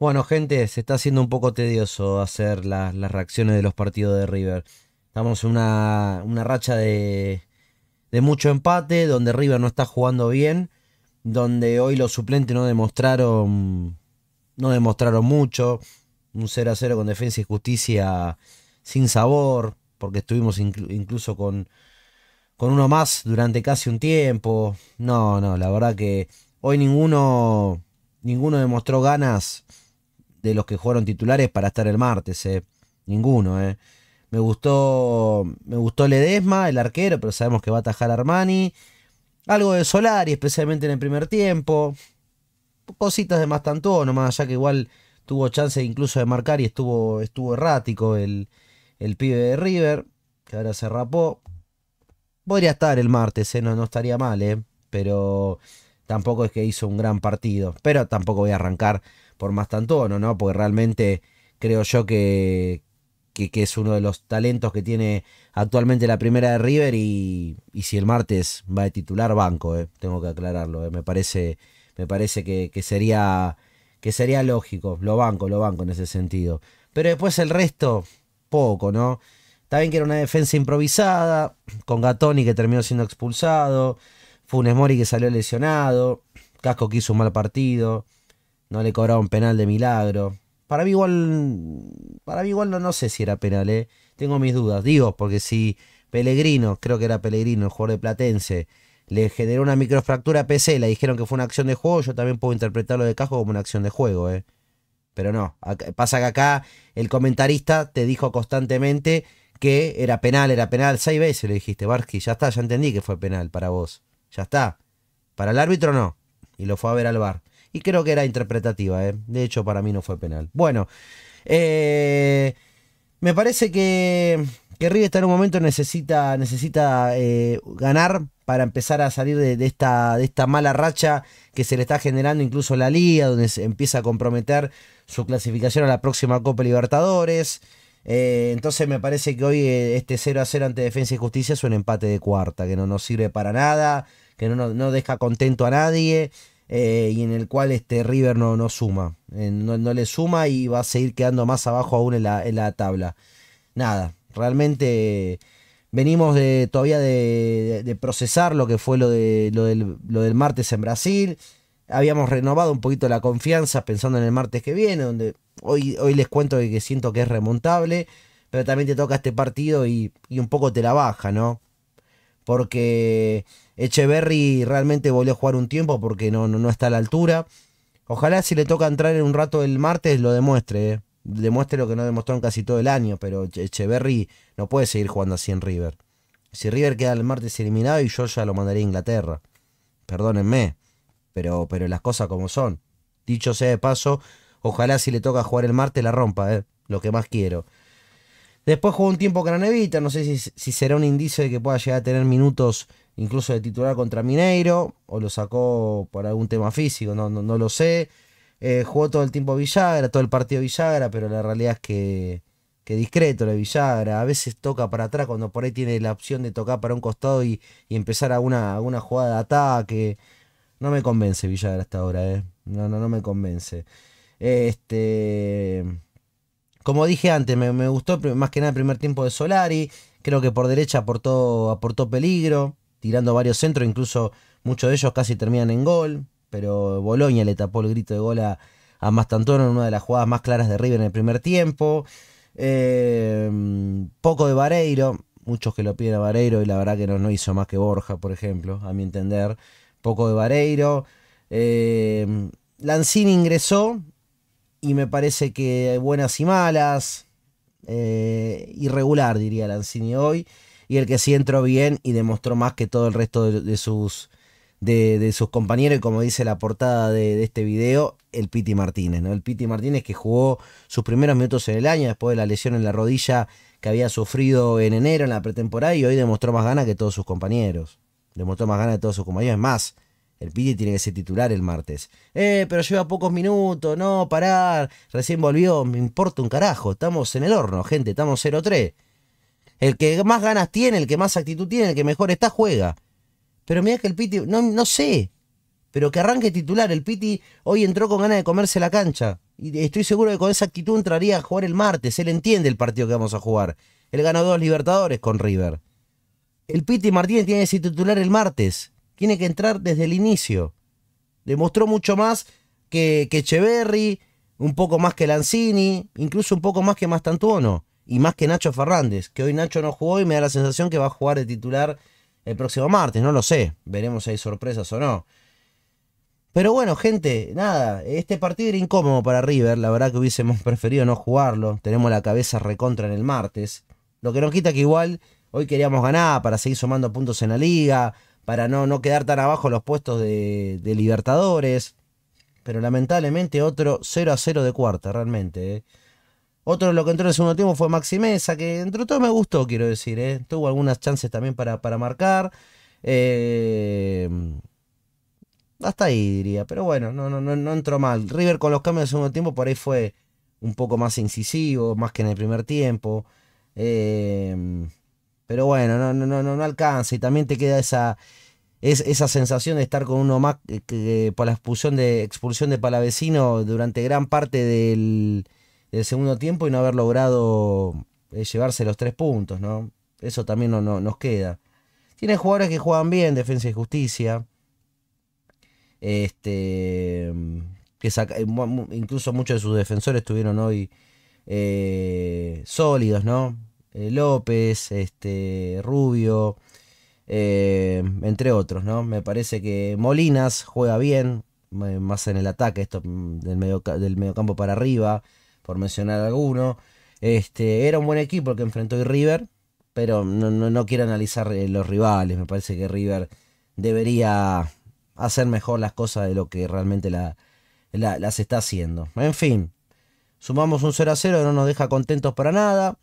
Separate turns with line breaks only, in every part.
Bueno, gente, se está haciendo un poco tedioso hacer las reacciones de los partidos de River. Estamos en una, racha de, de mucho empate, donde River no está jugando bien, donde hoy los suplentes no demostraron, no demostraron mucho. Un 0 a 0 con Defensa y Justicia sin sabor, porque estuvimos incluso con, con uno más durante casi un tiempo. No, no, la verdad que hoy ninguno, ninguno demostró ganas de los que jugaron titulares para estar el martes, eh. Ninguno, eh. Me gustó, me gustó Ledesma, el arquero, pero sabemos que va a atajar Armani. Algo de Solari, especialmente en el primer tiempo. Cositas de más tanto, nomás, ya que igual tuvo chance incluso de marcar y estuvo, estuvo errático el, pibe de River, que ahora se rapó. Podría estar el martes, eh, no, no estaría mal, eh, pero tampoco es que hizo un gran partido. Pero tampoco voy a arrancar por más tanto, ¿no? Porque realmente creo yo que, que, es uno de los talentos que tiene actualmente la primera de River y, si el martes va de titular banco, eh, tengo que aclararlo, eh. me parece, me parece que, sería, que sería lógico, lo banco, lo banco en ese sentido. Pero después el resto, poco, ¿no? También que era una defensa improvisada, con Gatoni que terminó siendo expulsado, Funes Mori que salió lesionado, Casco que hizo un mal partido, no le cobraron penal de milagro. Para mí igual. Para mí igual no, sé si era penal, ¿eh? Tengo mis dudas. Digo, porque si Pellegrino, creo que era Pellegrino, el jugador de Platense, le generó una microfractura PC, le dijeron que fue una acción de juego, yo también puedo interpretarlo de casco como una acción de juego, ¿eh? Pero no, pasa que acá el comentarista te dijo constantemente que era penal, era penal, seis veces le dijiste, Barsky, ya está, ya entendí que fue penal para vos, ya está. Para el árbitro no, y lo fue a ver al bar y creo que era interpretativa, ¿eh? de hecho para mí no fue penal. Bueno, eh, me parece que, que está en un momento necesita, necesita eh, ganar para empezar a salir de, esta, de esta mala racha que se le está generando incluso la liga, donde se empieza a comprometer su clasificación a la próxima Copa Libertadores. Eh, entonces me parece que hoy este 0 a 0 ante Defensa y Justicia es un empate de cuarta, que no nos sirve para nada, que no deja contento a nadie. Eh, y en el cual este River no, no suma, eh, no, le suma y va a seguir quedando más abajo aún en la, tabla. Nada, realmente venimos todavía de, procesar lo que fue lo, lo, del, martes en Brasil. Habíamos renovado un poquito la confianza pensando en el martes que viene, donde hoy, hoy les cuento que siento que es remontable, pero también te toca este partido y, y un poco te la baja, ¿no? porque Echeverry realmente volvió a jugar un tiempo porque no, no, está a la altura. Ojalá si le toca entrar en un rato el martes lo demuestre, ¿eh? demuestre lo que no demostró en casi todo el año, pero Echeverry no puede seguir jugando así en River. Si River queda el martes eliminado y yo ya lo mandaría a Inglaterra. Perdónenme, pero, pero las cosas como son. Dicho sea de paso, ojalá si le toca jugar el martes la rompa, ¿eh? lo que más quiero. Después jugó un tiempo nevita no sé si, será un indicio de que pueda llegar a tener minutos incluso de titular contra Mineiro, o lo sacó por algún tema físico, no, lo sé. Eh, jugó todo el tiempo Villagra, todo el partido Villagra, pero la realidad es que, que discreto la Villagra. A veces toca para atrás cuando por ahí tiene la opción de tocar para un costado y, empezar alguna, alguna jugada de ataque. No me convence Villagra hasta ahora, ¿eh? No, no, no me convence. Este. Como dije antes, me, gustó más que nada el primer tiempo de Solari. Creo que por derecha aportó, peligro, tirando varios centros, incluso muchos de ellos casi terminan en gol. Pero Boloña le tapó el grito de gol a, a en una de las jugadas más claras de River en el primer tiempo. Em, poco de Vareiro, muchos que lo piden a Vareiro y la verdad que no, hizo más que Borja, por ejemplo, a mi entender. Poco de Vareiro. Eh, Lanzini ingresó y me parece que hay buenas y malas, eh, irregular diría Lanzini hoy. Y el que sí entró bien y demostró más que todo el resto de, sus, de, sus compañeros. Y como dice la portada de, este video, el Piti Martínez. ¿no? El Piti Martínez que jugó sus primeros minutos en el año después de la lesión en la rodilla que había sufrido en enero en la pretemporada. Y hoy demostró más ganas que todos sus compañeros. Demostró más ganas que todos sus compañeros. Es más, el Piti tiene que ser titular el martes. Eh, pero lleva pocos minutos, no, parar. Recién volvió, me importa un carajo. Estamos en el horno, gente, estamos 0-3. El que más ganas tiene, el que más actitud tiene, el que mejor está, juega. Pero mira que el Piti, no, no sé. Pero que arranque titular. El Piti hoy entró con ganas de comerse la cancha. Y estoy seguro que con esa actitud entraría a jugar el martes. Él entiende el partido que vamos a jugar. Él ganó dos Libertadores con River. El Piti Martínez tiene que ser titular el martes. Tiene que entrar desde el inicio. Demostró mucho más que, que Echeverry, un poco más que Lanzini, incluso un poco más que Mastantuono y más que Nacho Fernández, que hoy Nacho no jugó y me da la sensación que va a jugar de titular el próximo martes, no lo sé, veremos si hay sorpresas o no. Pero bueno, gente, nada, este partido era incómodo para River, la verdad que hubiésemos preferido no jugarlo, tenemos la cabeza recontra en el martes, lo que nos quita que igual hoy queríamos ganar para seguir sumando puntos en la liga, para no, quedar tan abajo los puestos de, Libertadores. Pero lamentablemente otro 0 a 0 de cuarta, realmente. Eh. Otro lo que entró en el segundo tiempo fue Maximesa que entre todo me gustó, quiero decir. Eh. Tuvo algunas chances también para, marcar. Eh, hasta ahí diría, pero bueno, no, no, no, no entró mal. River con los cambios del segundo tiempo por ahí fue un poco más incisivo, más que en el primer tiempo. Eh, pero bueno, no, no, no, no alcanza. Y también te queda esa, esa sensación de estar con uno más eh, que, eh, por la expulsión de, expulsión de Palavecino durante gran parte del, segundo tiempo y no haber logrado eh, llevarse los tres puntos, ¿no? Eso también no, nos queda. Tiene jugadores que juegan bien, defensa y justicia. Este. Que incluso muchos de sus defensores estuvieron hoy sólidos, ¿no? Eh, López, este, Rubio, eh, entre otros, ¿no? Me parece que Molinas juega bien, eh, más en el ataque, esto mm, del, medio, del mediocampo para arriba, por mencionar alguno. Este, era un buen equipo que enfrentó y River, pero no, quiero analizar los rivales, me parece que River debería hacer mejor las cosas de lo que realmente la, las está haciendo. En fin, sumamos un 0 a 0, no nos deja contentos para nada.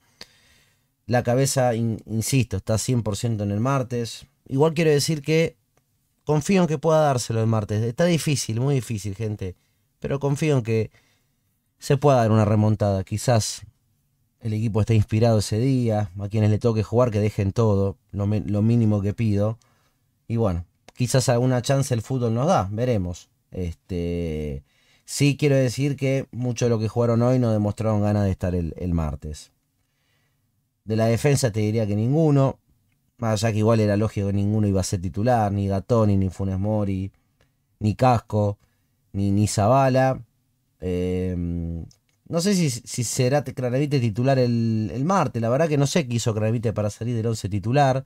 La cabeza, insisto, está 100% en el martes. Igual quiero decir que confío en que pueda dárselo el martes. Está difícil, muy difícil, gente. Pero confío en que se pueda dar una remontada. Quizás el equipo está inspirado ese día. A quienes le toque jugar, que dejen todo. Lo, mínimo que pido. Y bueno, quizás alguna chance el fútbol nos da. Veremos. Este. Sí quiero decir que mucho de lo que jugaron hoy no demostraron ganas de estar el martes. De la defensa te diría que ninguno. Más allá que igual era lógico que ninguno iba a ser titular, ni Gatoni, ni Funes Mori, ni Casco, ni, ni Zavala. Eh, no sé si, si será Cranavite titular el, el, martes. La verdad que no sé qué hizo Cranavite para salir del 11 titular,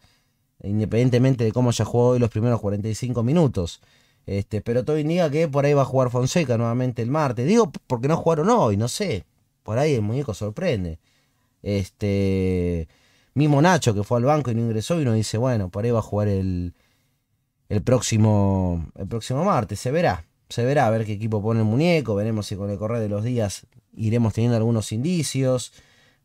independientemente de cómo haya jugado hoy los primeros 45 minutos. Este, pero todo indica que por ahí va a jugar Fonseca nuevamente el martes. Digo porque no jugaron hoy, no sé. Por ahí el muñeco sorprende. Este, mismo Nacho que fue al banco y no ingresó y uno dice, bueno, por ahí va a jugar el, próximo, el próximo martes, se verá. Se verá a ver qué equipo pone el muñeco, veremos si con el correr de los días iremos teniendo algunos indicios.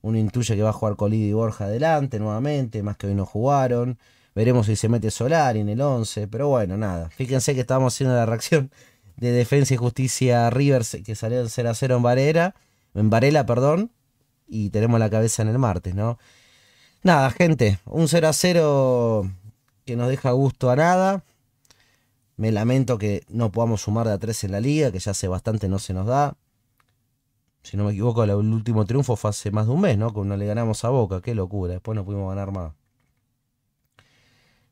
Uno intuye que va a jugar Colidi y Borja adelante nuevamente, más que hoy no jugaron. Veremos si se mete Solar en el 11, pero bueno, nada. Fíjense que estábamos haciendo la reacción de Defensa y Justicia Rivers que salió en 0 a 0 en Varela, en Varela, perdón y tenemos la cabeza en el martes, ¿no? Nada, gente, un 0 a 0 que nos deja gusto a nada. Me lamento que no podamos sumar de a 3 en la liga, que ya hace bastante no se nos da. Si no me equivoco, el último triunfo fue hace más de un mes, ¿no? Cuando le ganamos a Boca, qué locura, después no pudimos ganar más.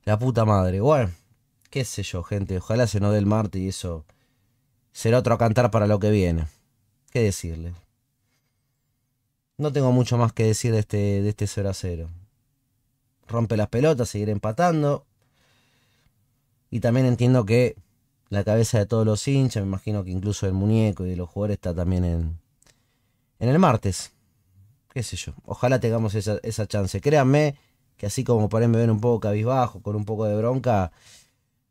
La puta madre, bueno, qué sé yo, gente, ojalá se nos dé el martes y eso será otro cantar para lo que viene. ¿Qué decirle? No tengo mucho más que decir de este, de este 0 a 0. Rompe las pelotas, seguir empatando. Y también entiendo que la cabeza de todos los hinchas, me imagino que incluso el muñeco y de los jugadores está también en, en el martes. Qué sé yo. Ojalá tengamos esa, chance. Créanme que así como para me un poco cabizbajo, con un poco de bronca,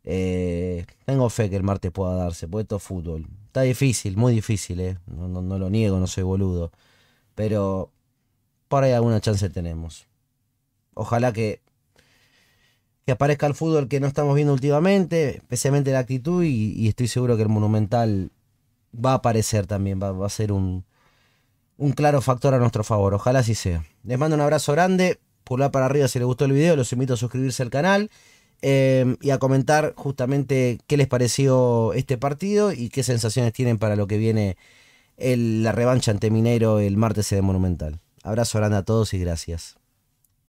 eh, tengo fe que el martes pueda darse, porque esto fútbol. Está difícil, muy difícil, eh. no, no lo niego, no soy boludo. Pero por ahí alguna chance tenemos. Ojalá que, que aparezca el fútbol que no estamos viendo últimamente, especialmente la actitud, y, estoy seguro que el Monumental va a aparecer también, va, a ser un, claro factor a nuestro favor. Ojalá así sea. Les mando un abrazo grande. Pulgar para arriba si les gustó el video. Los invito a suscribirse al canal eh, y a comentar justamente qué les pareció este partido y qué sensaciones tienen para lo que viene la revancha ante Minero el martes de Monumental. Abrazo grande a todos y gracias.